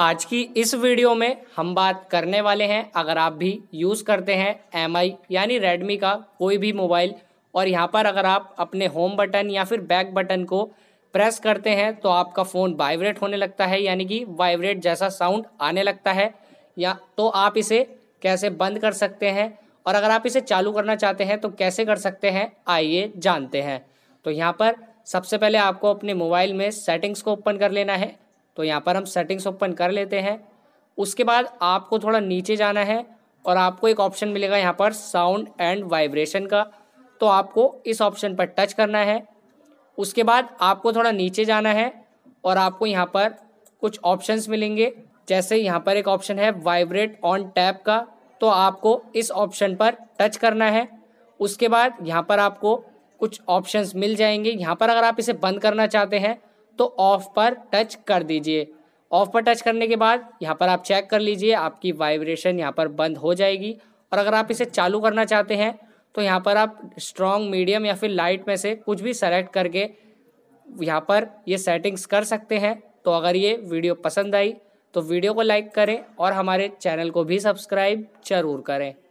आज की इस वीडियो में हम बात करने वाले हैं अगर आप भी यूज़ करते हैं एम यानी रेडमी का कोई भी मोबाइल और यहाँ पर अगर आप अपने होम बटन या फिर बैक बटन को प्रेस करते हैं तो आपका फ़ोन वाइब्रेट होने लगता है यानी कि वाइब्रेट जैसा साउंड आने लगता है या तो आप इसे कैसे बंद कर सकते हैं और अगर आप इसे चालू करना चाहते हैं तो कैसे कर सकते हैं आइए जानते हैं तो यहाँ पर सबसे पहले आपको अपने मोबाइल में सेटिंग्स को ओपन कर लेना है तो यहाँ पर हम सेटिंग्स ओपन कर लेते हैं उसके बाद आपको थोड़ा नीचे जाना है और आपको एक ऑप्शन मिलेगा यहाँ पर साउंड एंड वाइब्रेशन का तो आपको इस ऑप्शन पर टच करना है उसके बाद आपको थोड़ा नीचे जाना है और आपको यहाँ पर कुछ ऑप्शंस मिलेंगे जैसे यहाँ पर एक ऑप्शन है वाइब्रेट ऑन टैप का तो आपको इस ऑप्शन पर टच करना है उसके बाद यहाँ पर आपको कुछ ऑप्शंस मिल जाएंगे यहाँ पर अगर आप इसे बंद करना चाहते हैं तो ऑफ पर टच कर दीजिए ऑफ पर टच करने के बाद यहाँ पर आप चेक कर लीजिए आपकी वाइब्रेशन यहाँ पर बंद हो जाएगी और अगर आप इसे चालू करना चाहते हैं तो यहाँ पर आप स्ट्रॉन्ग मीडियम या फिर लाइट में से कुछ भी सेलेक्ट करके यहाँ पर ये सेटिंग्स कर सकते हैं तो अगर ये वीडियो पसंद आई तो वीडियो को लाइक करें और हमारे चैनल को भी सब्सक्राइब जरूर करें